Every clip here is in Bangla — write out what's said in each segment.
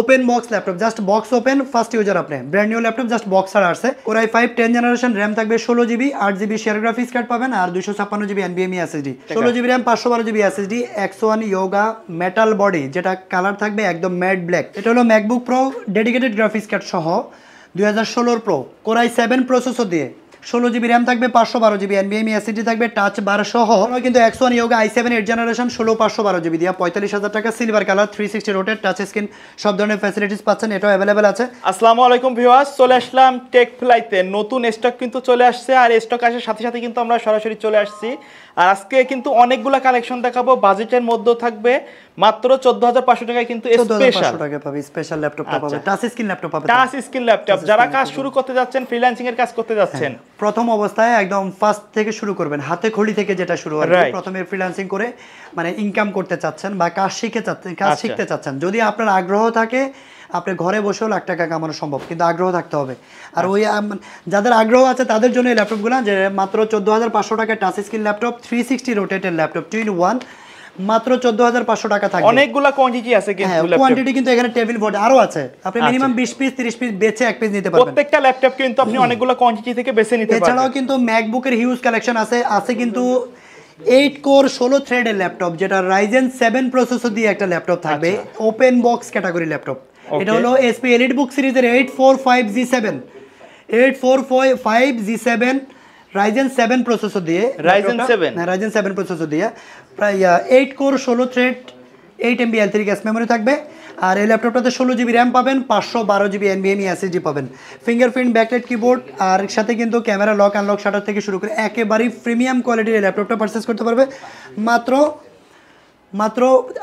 Open box laptop just box open first user আপনি brand new laptop just box আর আসছে ওর I five ten generation RAM থাকবে ষোলো জিবি আট জিবি শেয়ার গ্রাফিক্স কার্ড পাবেন আর দুশো ছাপ্পান্ন জিবি এনবিএমই এসএসডি ষোলো জিবি র্যাম পাঁচশো বারো জিবি এসএসডি একশো ওয়ান ইয়োগা মেটাল বডি যেটা কালার থাকবে একদম ম্যাট ব্ল্যাক এটা হলো MacBook Pro dedicated graphics card সহ দুই হাজার ষোলোর প্রো কোরাই সেভেন প্রসেসর দিয়ে ষোলো জিবি র্যাম থাকবে পাঁচশো বারো জিবি এনবিএমি এসিডি থাকবে টাচ বার সহ কিন্তু একশো ইয়োগা আই সেভেন এইট জেনারেশন ষোলো পাঁচশো বারো জিবি দিয়া পঁয়তাল্লিশ হাজার টাকা সিলভার কালার থ্রি সিক্সটি রোটের টাচ স্ক্রিন সব ধরনের ফ্যাসিলিটিস পাচ্ছেন এটাও অ্যাভেলেবেল আছে আসসালামু আলাইকুম ভিওয়ার্স চলে আসলাম টেক ফ্লাইতে নতুন স্টক কিন্তু চলে আসছে আর স্টক আসার সাথে সাথে কিন্তু আমরা সরাসরি চলে আসছি আর আজকে কিন্তু অনেকগুলো কালেকশন দেখাবো বাজেটের মধ্যে থাকবে মাত্র 14500 টাকায় কিন্তু স্পেশাল টাকা পাবে স্পেশাল আচ্ছা। ল্যাপটপ পাবে টাচ স্ক্রিন ল্যাপটপ পাবে টাচ স্ক্রিন ল্যাপটপ যারা কাজ শুরু করতে যাচ্ছেন ফ্রিল্যান্সিং এর কাজ করতে হ্যাঁ, যাচ্ছেন প্রথম অবস্থায় একদম ফার্স্ট থেকে শুরু করবেন হাতে খড়ি থেকে যেটা শুরু হয় প্রথমে ফ্রিল্যান্সিং করে মানে ইনকাম করতে চাচ্ছেন বা কাজ শিখে চাচ্ছেন কাজ আচ্ছা। শিখতে চাচ্ছেন যদি আপনার আগ্রহ থাকে আপনি ঘরে বসেও লাখ টাকা কামানো সম্ভব কিন্তু আগ্রহ থাকতে হবে আর আচ্ছা। ওই যাদের আগ্রহ আছে তাদের জন্য এই ল্যাপটপগুলো যে মাত্র চোদ্দো হাজার পাঁচশো টাকা touch screen laptop three sixty রোটেটের ল্যাপটপ টুইন ওয়ান মাত্র চোদ্দ হাজার পাঁচশো টাকা থাকে অনেকগুলো কোয়ান্টিটি আছে কিন্তু কোয়ান্টিটি হ্যাঁ, কিন্তু এখানে টেবিল বোর্ড আরও আছে আপনি মিনিমাম আচ্ছা। বিশ পিস তিরিশ পিস বেছে এক পিস নিতে পারবেন প্রত্যেকটা ল্যাপটপ কিন্তু আপনি অনেকগুলো কোয়ান্টিটি থেকে বেছে নিতে পারবেন এছাড়াও কিন্তু ম্যাকবুকের হিউজ কালেকশন আছে আছে কিন্তু এইট কোর ষোলো থ্রেডের ল্যাপটপ যেটা রাইজেন সেভেন প্রসেসর দিয়ে একটা ল্যাপটপ থাকবে ওপেন বক্স ক্যাটাগরি ল্যাপটপ এটা হলো এসপি এলিট বুক সিরিজের eight four five G seven eight four five G seven Ryzen seven processor দিয়ে Ryzen seven Ryzen seven processor দিয়ে প্রায় এইট কোর ষোলো thread eight MB L three গ্যাস মেমোরি থাকবে আর এই ল্যাপটপটাতে ষোলো জিবি র্যাম পাবেন পাঁচশো বারো জিবি এস এসএসডি পাবেন ফিঙ্গারপ্রিন্ট ব্যাকলাইট কিবোর্ড আর সাথে কিন্তু ক্যামেরা লক আনলক শাটার থেকে শুরু করে একেবারেই প্রিমিয়াম কোয়ালিটির এই ল্যাপটপটা পারচেস করতে পারবে মাত্র মাত্র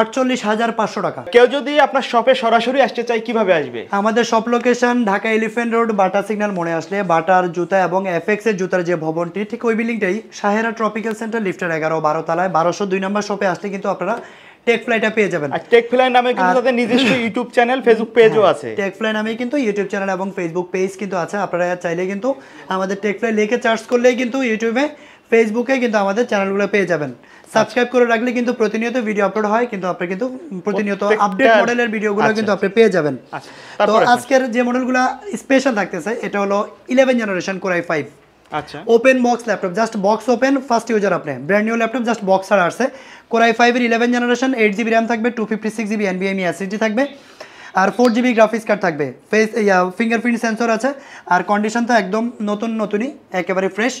আটচল্লিশ হাজার পাঁচশো টাকা কেউ যদি আপনার শপে সরাসরি আসতে চাই কিভাবে আসবে আমাদের shop location Dhaka Elephant Road Bata signal মনে আসলে বাটার জুতা এবং এফ এক্স এর জুতার যে ভবনটি ঠিক ওই বিল্ডিংটাই সাহেরা ট্রপিক্যাল সেন্টার লিফটের এগারো বারো তালায় বারোশো দুই নম্বর শপে আসলে কিন্তু আপনারা টেক ফ্লাইটা পেয়ে যাবেন টেক ফ্লাই নামে কিন্তু তাদের নিজস্ব ইউটিউব চ্যানেল ফেসবুক পেজও আছে টেক ফ্লাই নামে কিন্তু ইউটিউব চ্যানেল এবং ফেসবুক পেজ কিন্তু আছে আপনারা চাইলে কিন্তু আমাদের টেক ফ্লাই লিখে চার্জ করলেই কিন্তু ইউটিউবে ফেসবুকে কিন্তু আমাদের চ্যানেলগুলো পেয়ে যাবেন সাবস্ক্রাইব করে রাখলে কিন্তু প্রতিনিয়ত ভিডিও আপলোড হয় কিন্তু আপনি কিন্তু প্রতিনিয়ত আপডেট মডেলের ভিডিওগুলো কিন্তু আচ্ছা। আপনি পেয়ে যাবেন আচ্ছা, তো আজকের যে মডেলগুলো স্পেশাল থাকতেছে এটা হলো ইলেভেন জেনারেশন কোরাই ফাইভ আচ্ছা open box laptop just box open first user আপনি brand new laptop just box আর আসছে কোরাই ফাইভের eleven generation eight GB RAM থাকবে টু ফিফটি সিক্স জিবি এনবিএমই এসএসডি থাকবে আর ফোর জিবি গ্রাফিক্স কার্ড থাকবে ফেস ফিঙ্গারপ্রিন্ট সেন্সর আছে আর কন্ডিশন তো একদম নতুন নতুনই একেবারে ফ্রেশ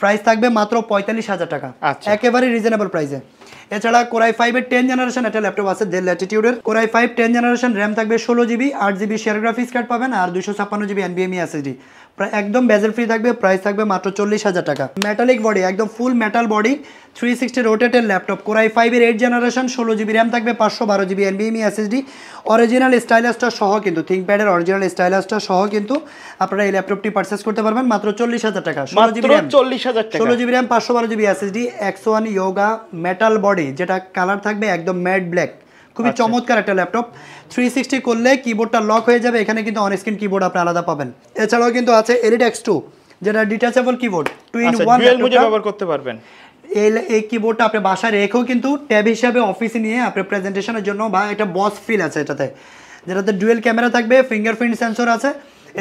প্রাইস থাকবে মাত্র পঁয়তাল্লিশ হাজার টাকা আচ্ছা। একেবারে রিজনেবল প্রাইসে এছাড়া কোরাই ফাইভের টেন জেনারেশন একটা ল্যাপটপ আছে ডেল ল্যাটিটিউডের core i five ten generation RAM থাকবে ষোলো জিবি আট জিবি শেয়ার গ্রাফিক্স কার্ড পাবেন আর দুশো ছাপ্পান্ন জিবি এনবিএমই এসএসডি প্রায় একদম বেজেল ফ্রি থাকবে প্রাইস থাকবে মাত্র চল্লিশ হাজার টাকা মেটালিক বডি একদম full metal body three sixty রোটেটের ল্যাপটপ কোরাই ফাইভের এইট জেনারেশন ষোলো জিবি র্যাম থাকবে পাঁচশো বারো জিবি এনবিএমই এসএসডি অরিজিনাল স্টাইলাসটা সহ কিন্তু থিঙ্কপ্যাডের অরিজিনাল স্টাইলাসটা সহ কিন্তু আপনারা এই ল্যাপটপটি পারচেস করতে পারবেন মাত্র চল্লিশ হাজার টাকা ষোলো জিবি র্যাম চল্লিশ হাজার ষোলো জিবি র্যাম পাঁচশো বারো জিবি এসএসডি একশো ওয়ান ইয়োগা মেটাল বডি যেটা কালার থাকবে একদম ম্যাট ব্ল্যাক খুবই আচ্ছা। চমৎকার একটা ল্যাপটপ থ্রি সিক্সটি করলে কিবোর্ডটা লক হয়ে যাবে এখানে কিন্তু অনস্ক্রিন কিবোর্ড আপনি আলাদা পাবেন এছাড়াও কিন্তু আছে এলিডেক্স টু e যেটা detachable keyboard two in one ব্যবহার করতে পারবেন এই এই কিবোর্ডটা আপনি বাসায় রেখেও কিন্তু ট্যাব হিসাবে অফিসে নিয়ে আপনি প্রেজেন্টেশনের জন্য বা একটা বস ফিল আছে এটাতে যেটাতে ডুয়েল ক্যামেরা থাকবে ফিঙ্গারপ্রিন্ট সেন্সর আছে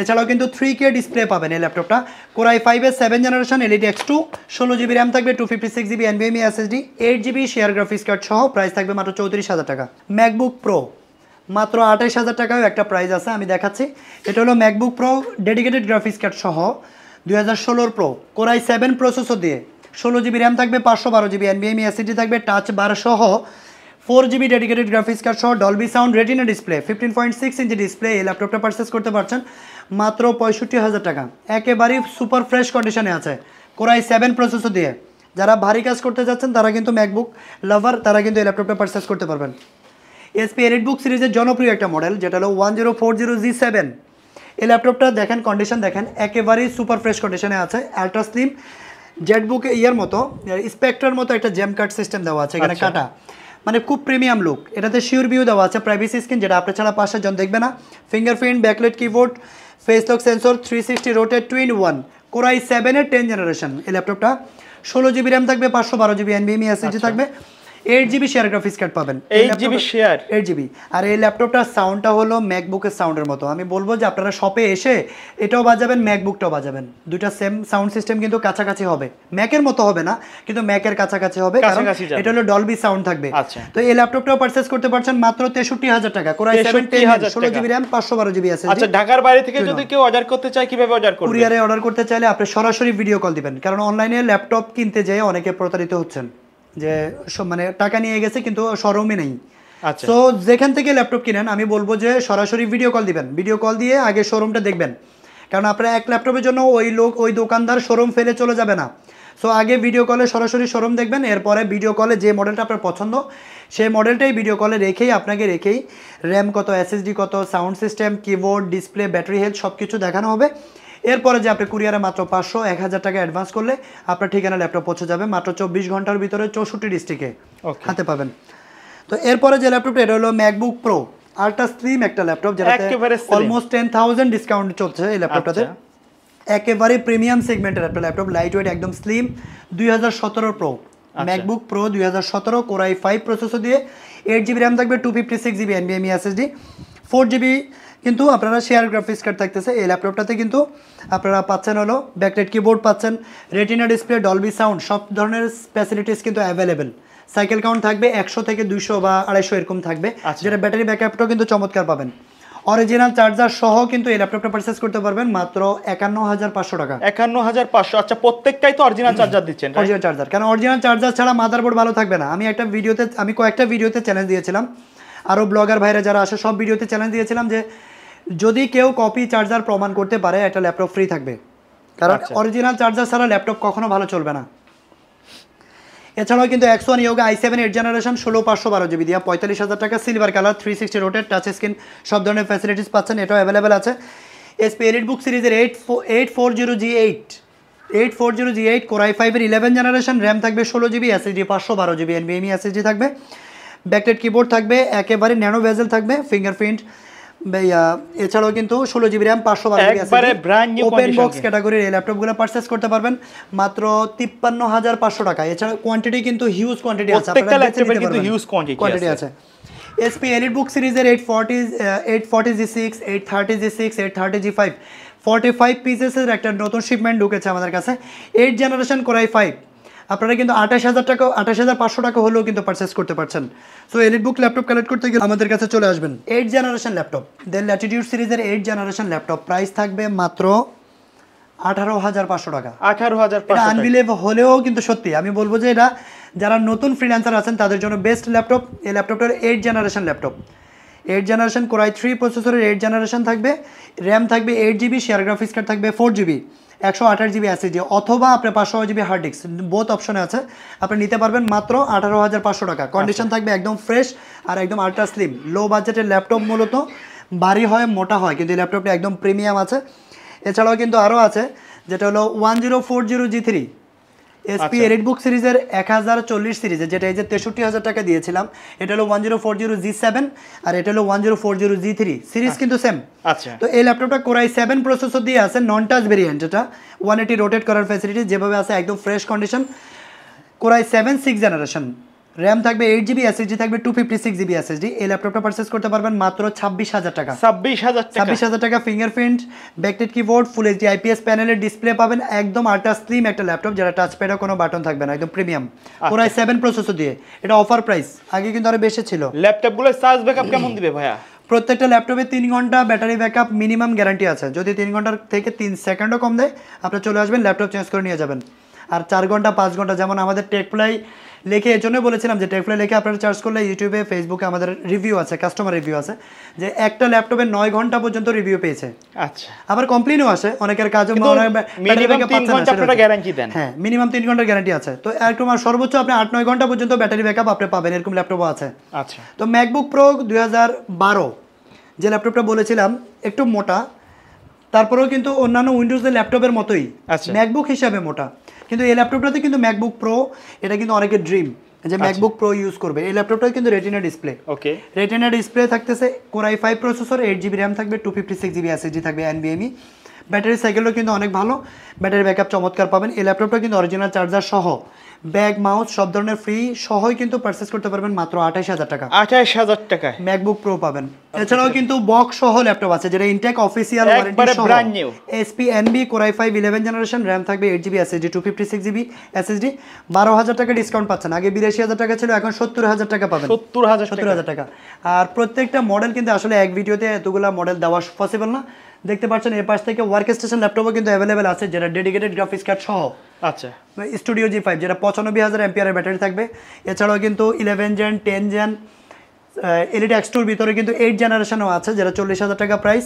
এছাড়াও কিন্তু থ্রি কে ডিসপ্লে পাবেন এই ল্যাপটপটা কোরআই ফাইভের seven generation Elite X two ষোলো জিবি র্যাম থাকবে টু ফিফটি সিক্স জিবি এনবিএমই SSD eight GB share graphics card সহ প্রাইস থাকবে মাত্র চৌত্রিশ হাজার টাকা ম্যাকবুক প্রো মাত্র আঠাশ হাজার টাকাও একটা প্রাইস আছে আমি দেখাচ্ছি এটা হলো MacBook Pro dedicated graphics card সহ দুই হাজার ষোলোর প্রো কোরআই সেভেন প্রসেসর দিয়ে ষোলো জিবি র্যাম থাকবে পাঁচশো বারো জিবি এনবিএমই এসএসডি থাকবে টাচ বার সহ four GB dedicated graphics card সহ Dolby sound retina display fifteen point six inch display এই ল্যাপটপটা পারচেস করতে পারছেন মাত্র পঁয়ষট্টি হাজার টাকা একেবারেই সুপার ফ্রেশ কন্ডিশনে আছে কোরাই সেভেন প্রসেসর দিয়ে যারা ভারী কাজ করতে যাচ্ছেন তারা কিন্তু ম্যাকবুক লাভার তারা কিন্তু এই ল্যাপটপটা পারচেস করতে পারবেন এসপি এডিটবুক সিরিজের জনপ্রিয় একটা মডেল যেটা হলো one zero four zero G seven এই ল্যাপটপটা দেখেন কন্ডিশন দেখেন একেবারেই সুপার ফ্রেশ কন্ডিশনে আছে আলট্রা স্লিম জেটবুক ইয়ার মতো স্পেক্টার মতো একটা জ্যাম কাট সিস্টেম দেওয়া আছে এখানে আচ্ছা। কাটা মানে খুব প্রিমিয়াম লুক এটাতে শিওর ভিউ দেওয়া আছে প্রাইভেসি স্ক্রিন যেটা আপনার ছাড়া পাশের জন দেখবে না fingerprint backlit keyboard face lock sensor three sixty রোটে টুইন ওয়ান কোরাই সেভেনের টেন জেনারেশন এই ল্যাপটপটা ষোলো জিবি র্যাম থাকবে পাঁচশো বারো জিবি এনবিএমই এসএসডি থাকবে eight GB share graphics card পাবেন eight GB share eight GB আর এই ল্যাপটপটার সাউন্ডটা হলো ম্যাকবুকের সাউন্ডের মতো আমি বলবো যে আপনারা শপে এসে এটাও বাজাবেন ম্যাকবুকটাও বাজাবেন সেম সাউন্ড সিস্টেম কিন্তু কাছাকাছি হবে ম্যাকের মতো হবে না কিন্তু ম্যাকের কাছাকাছি হবে কারণ এটা হলো ডলবি সাউন্ড থাকবে আচ্ছা। তো এই ল্যাপটপটাও পারচেস করতে পারছেন মাত্র তেষট্টি হাজার টাকা কোরাই ষোলো জিবি র্যাম পাঁচশো বারো জিবি আছে আচ্ছা ঢাকার বাইরে থেকে যদি কেউ অর্ডার করতে চায় কিভাবে অর্ডার করবে কুরিয়ারে অর্ডার করতে চাইলে আপনি সরাসরি ভিডিও কল দিবেন কারণ অনলাইনে ল্যাপটপ কিনতে যেয়ে অনেকে প্রতারিত হচ্ছেন যে মানে টাকা নিয়ে গেছে কিন্তু শোরুমে নেই তো আচ্ছা। যেখান থেকে ল্যাপটপ কিনেন আমি বলবো যে সরাসরি ভিডিও কল দিবেন ভিডিও কল দিয়ে আগে শোরুমটা দেখবেন কারণ আপনার এক ল্যাপটপের জন্য ওই লোক ওই দোকানদার শোরুম ফেলে চলে যাবে না সো আগে ভিডিও কলে সরাসরি শোরুম দেখবেন এরপরে ভিডিও কলে যে মডেলটা আপনার পছন্দ সেই মডেলটাই ভিডিও কলে রেখেই আপনাকে রেখেই র্যাম কত এসএসডি কত sound system keyboard display battery health সব কিছু দেখানো হবে এরপরে যে আপনি কুরিয়ারে মাত্র পাঁচশো এক হাজার টাকা অ্যাডভান্স করলে আপনার ঠিকানা ল্যাপটপ পৌঁছে যাবে মাত্র চব্বিশ ঘন্টার ভিতরে চৌষট্টি ডিস্ট্রিক্টে হাতে পাবেন তো এরপরে যে ল্যাপটপটা এটা হলো ম্যাকবুক প্রো আলট্রা স্লিম একটা ল্যাপটপ যেটাতে অলমোস্ট টেন থাউজেন্ড ডিসকাউন্ট চলছে এই ল্যাপটপটাতে আচ্ছা। একেবারে প্রিমিয়াম সেগমেন্টের একটা ল্যাপটপ লাইট ওয়েট একদম স্লিম দুই হাজার সতেরো প্রো ম্যাকবুক প্রো দুই হাজার সতেরো কোরাই ফাইভ প্রসেসর দিয়ে এইট জিবি র্যাম থাকবে টু ফিফটি সিক্স জিবি এনবিএমই এসএসডি ফোর জিবি কিন্তু আপনারা শেয়ার গ্রাফিক্স কার্ড থাকতেছে এই ল্যাপটপটাতে কিন্তু আপনারা পাচ্ছেন হলো ব্যাকলেট কিবোর্ড পাচ্ছেন রেটিনা ডিসপ্লে ডলবি সাউন্ড সব ধরনের ফ্যাসিলিটিস কিন্তু অ্যাভেলেবেল সাইকেল কাউন্ট থাকবে একশো থেকে দুইশো বা আড়াইশো এরকম থাকবে আচ্ছা। যেটা ব্যাটারি ব্যাকআপটাও কিন্তু চমৎকার পাবেন অরিজিনাল চার্জার সহ কিন্তু এই ল্যাপটপটা পারচেজ করতে পারবেন মাত্র একান্ন হাজার পাঁচশো টাকা একান্ন হাজার পাঁচশো আচ্ছা প্রত্যেকটাই তো অরিজিনাল চার্জার দিচ্ছেন অরিজিনাল চার্জার কারণ অরিজিনাল চার্জার ছাড়া মাদার বোর্ড ভালো থাকবে না আমি একটা ভিডিওতে আমি কয়েকটা ভিডিওতে চ্যালেঞ্জ দিয়েছিলাম আরও ব্লগার ভাইরা যারা আসে সব ভিডিওতে চ্যালেঞ্জ দিয়েছিলাম যে যদি কেউ কপি চার্জার প্রমাণ করতে পারে একটা ল্যাপটপ ফ্রি থাকবে কারণ অরিজিনাল আচ্ছা। চার্জার ছাড়া ল্যাপটপ কখনো ভালো চলবে না এছাড়াও কিন্তু X one Yoga I seven eight generation ষোলো পাঁচশো বারো জিবি দিয়া পঁয়তাল্লিশ হাজার টাকা সিলভার কালার থ্রি সিক্সটি রোটের টাচ স্ক্রিন সব ধরনের ফ্যাসিলিটিস পাচ্ছেন এটাও অ্যাভেলেবেল আছে এসপি এডিট বুক সিরিজের eight eight four zero G eight eight four zero G eight core i ফাইভের ইলেভেন জেনারেশন র্যাম থাকবে ষোলো জিবি এসএসডি পাঁচশো বারো জিবি এনবিএমই এসএসডি থাকবে ব্যাকলেট কিবোর্ড থাকবে একেবারে ন্যানো ভেজেল থাকবে ফিঙ্গারপ্রিন্ট ভাইয়া এছাড়াও কিন্তু ষোলো জিবি র্যাম পাঁচশো ওপেন বক্স ক্যাটাগরির এই ল্যাপটপগুলো পারচেস করতে পারবেন মাত্র তিপ্পান্ন হাজার পাঁচশো টাকা এছাড়া কোয়ান্টিটি কিন্তু হিউজ কোয়ান্টিটি আছে কিন্তু হিউজ কোয়ান্টিটি আছে এসপি এলিট বুক সিরিজের eight forty eight forty G six eight thirty G six eight thirty G five forty five পিসেসের একটা নতুন শিপমেন্ট ঢুকেছে আমাদের কাছে এইট জেনারেশন করাই ফাইভ আপনারা কিন্তু আঠাশ হাজার টাকা আঠাশ হাজার পাঁচশো টাকা হলেও কিন্তু পারচেস করতে পারছেন so Elite Book laptop collect করতে গেলে আমাদের কাছে চলে আসবেন eight generation laptop then Latitude সিরিজের এইট জেনারেশন ল্যাপটপ প্রাইস থাকবে মাত্র আঠারো হাজার পাঁচশো টাকা আঠারো হাজার আনবিলেভ হলেও কিন্তু সত্যি আমি বলবো যে এটা যারা নতুন ফ্রিল্যান্সার আছেন তাদের জন্য বেস্ট ল্যাপটপ এই ল্যাপটপটার eight generation laptop eight generation core i three প্রসেসরের এইট জেনারেশন থাকবে র্যাম থাকবে eight GB share graphics card থাকবে ফোর জিবি একশো আঠাশ জিবি এসএসডি অথবা আপনার পাঁচশো জিবি হার্ড ডিস্ক বোধ অপশনে আছে আপনি নিতে পারবেন মাত্র আঠারো হাজার পাঁচশো টাকা কন্ডিশন থাকবে একদম ফ্রেশ আর একদম আল্ট্রা স্লিম লো বাজেটের ল্যাপটপ মূলত ভারী হয় মোটা হয় কিন্তু এই ল্যাপটপটা একদম প্রিমিয়াম আছে এছাড়াও কিন্তু আরও আছে যেটা হলো one zero four zero G three HP Elite Book সিরিজের এক হাজার চল্লিশ সিরিজে যেটা এই যে তেষট্টি হাজার টাকা দিয়েছিলাম এটা হলো one zero four zero G seven আর এটা হলো one zero four zero G three series কিন্তু সেম আচ্ছা তো এই ল্যাপটপটা কোরাই সেভেন প্রসেসর দিয়ে আছে নন টাচ ভেরিয়েন্ট এটা ওয়ান এটি রোটেট করার ফ্যাসিলিটি যেভাবে আছে একদম fresh condition core i seven six generation RAM থাকবে এইট জিবি এসএসডি থাকবে two fifty six GB SSD এই ল্যাপটপটা পারচেস করতে পারবেন মাত্র ছাব্বিশ হাজার টাকা ছাব্বিশ হাজার ছাব্বিশ হাজার টাকা fingerprint backlit keyboard full HD IPS প্যানেলের ডিসপ্লে পাবেন একদম আল্ট্রা স্লিম একটা ল্যাপটপ যেটা টাচ প্যাডও কোনো বাটন থাকবে না একদম প্রিমিয়াম পুরো সেভেন প্রসেসর দিয়ে এটা অফার প্রাইস আগে কিন্তু আরো বেশি ছিল ল্যাপটপগুলো চার্জ ব্যাকআপ কেমন দিবে ভাইয়া প্রত্যেকটা ল্যাপটপে তিন ঘন্টা ব্যাটারি ব্যাকআপ মিনিমাম গ্যারান্টি আছে যদি তিন ঘন্টার থেকে তিন সেকেন্ডও কম দেয় আপনি চলে আসবেন ল্যাপটপ চেঞ্জ করে নিয়ে যাবেন আর চার ঘন্টা পাঁচ ঘন্টা যেমন আমাদের টেকপ্লাই লেখে এই জন্যই বলেছিলাম যে টেকপ্লে লেখে আপনারা চার্জ করলে ইউটিউবে ফেসবুকে আমাদের রিভিউ আছে কাস্টমার রিভিউ আছে যে একটা ল্যাপটপে নয় ঘন্টা পর্যন্ত রিভিউ পেয়েছে আচ্ছা আবার কমপ্লেনও আসে অনেকের কাজও হ্যাঁ মিনিমাম তিন ঘন্টার গ্যারান্টি আছে তো একটু আমার সর্বোচ্চ আপনি আট নয় ঘন্টা পর্যন্ত ব্যাটারি ব্যাকআপ আপনি পাবেন এরকম ল্যাপটপও আছে আচ্ছা তো ম্যাকবুক প্রো দুই হাজার বারো যে ল্যাপটপটা বলেছিলাম একটু মোটা তারপরেও কিন্তু অন্যান্য উইন্ডোজের ল্যাপটপের মতোই ম্যাকবুক আচ্ছা। হিসাবে মোটা কিন্তু এই ল্যাপটপটাতে কিন্তু ম্যাকবুক প্রো এটা কিন্তু অনেকের ড্রিম যে ম্যাকবুক প্রো ইউজ করবে এই ল্যাপটপটা কিন্তু retina display okay retina display থাকতেছে core i five processor eight GB RAM থাকবে two fifty six GB SSD থাকবে এনবিএমই ব্যাটারি সাইকেলও কিন্তু অনেক ভালো ব্যাটারি ব্যাকআপ চমৎকার পাবেন এই ল্যাপটপটা কিন্তু অরিজিনাল চার্জার সহ ব্যাগ মাউস সব ধরনের ফ্রি সহই কিন্তু পারচেজ করতে পারবেন মাত্র আঠাশ হাজার টাকা আঠাশ হাজার টাকায় ম্যাকবুক প্রো পাবেন এছাড়াও কিন্তু বক্স সহ ল্যাপটপ আছে যেটা ইনটেক অফিসিয়াল ওয়ারেন্টি সহ HP core i five eleven generation RAM থাকবে eight GB SSD two fifty six GB SSD বারো হাজার টাকা ডিসকাউন্ট পাচ্ছেন আগে বিরাশি হাজার টাকা ছিল এখন সত্তর হাজার টাকা পাবেন সত্তর হাজার সত্তর হাজার টাকা আর প্রত্যেকটা মডেল কিন্তু আসলে এক ভিডিওতে এতগুলো মডেল দেওয়া পসিবল না দেখতে পাচ্ছেন এর পাশ থেকে ওয়ার্ক স্টেশন ল্যাপটপও কিন্তু অ্যাভেলেবেল আছে যেটা ডেডিকেটেড গ্রাফিক্স কার্ড সহ আচ্ছা স্টুডিও জি ফাইভ যেটা পঁচানব্বই হাজার এমপিয়ারের ব্যাটারি থাকবে এছাড়াও কিন্তু eleven gen ten gen Elite এক্সটুর ভিতরে কিন্তু এইট জেনারেশনও আছে যেটা চল্লিশ হাজার টাকা প্রাইস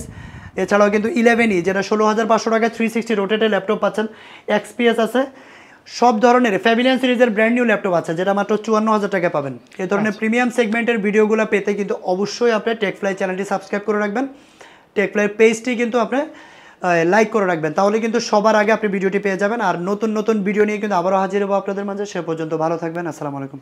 এছাড়াও কিন্তু ইলেভেন ই e, যেটা ষোলো হাজার পাঁচশো টাকায় থ্রি সিক্সটি রোটেটেড ল্যাপটপ পাচ্ছেন এক্সপিএস আছে সব ধরনের ফ্যামিলিয়ান সিরিজের ব্র্যান্ড নিউ ল্যাপটপ আছে যেটা মাত্র চুয়ান্ন হাজার টাকা পাবেন এ ধরনের প্রিমিয়াম সেগমেন্টের ভিডিওগুলো পেতে কিন্তু অবশ্যই আপনি টেকফ্লাই চ্যানেলটি সাবস্ক্রাইব করে রাখবেন টেকফ্লাই পেজটি কিন্তু আপনি লাইক করে রাখবেন তাহলে কিন্তু সবার আগে আপনি ভিডিওটি পেয়ে যাবেন আর নতুন নতুন ভিডিও নিয়ে কিন্তু আবারও হাজির হবো আপনাদের মাঝে সে পর্যন্ত ভালো থাকবেন আসসালামু আলাইকুম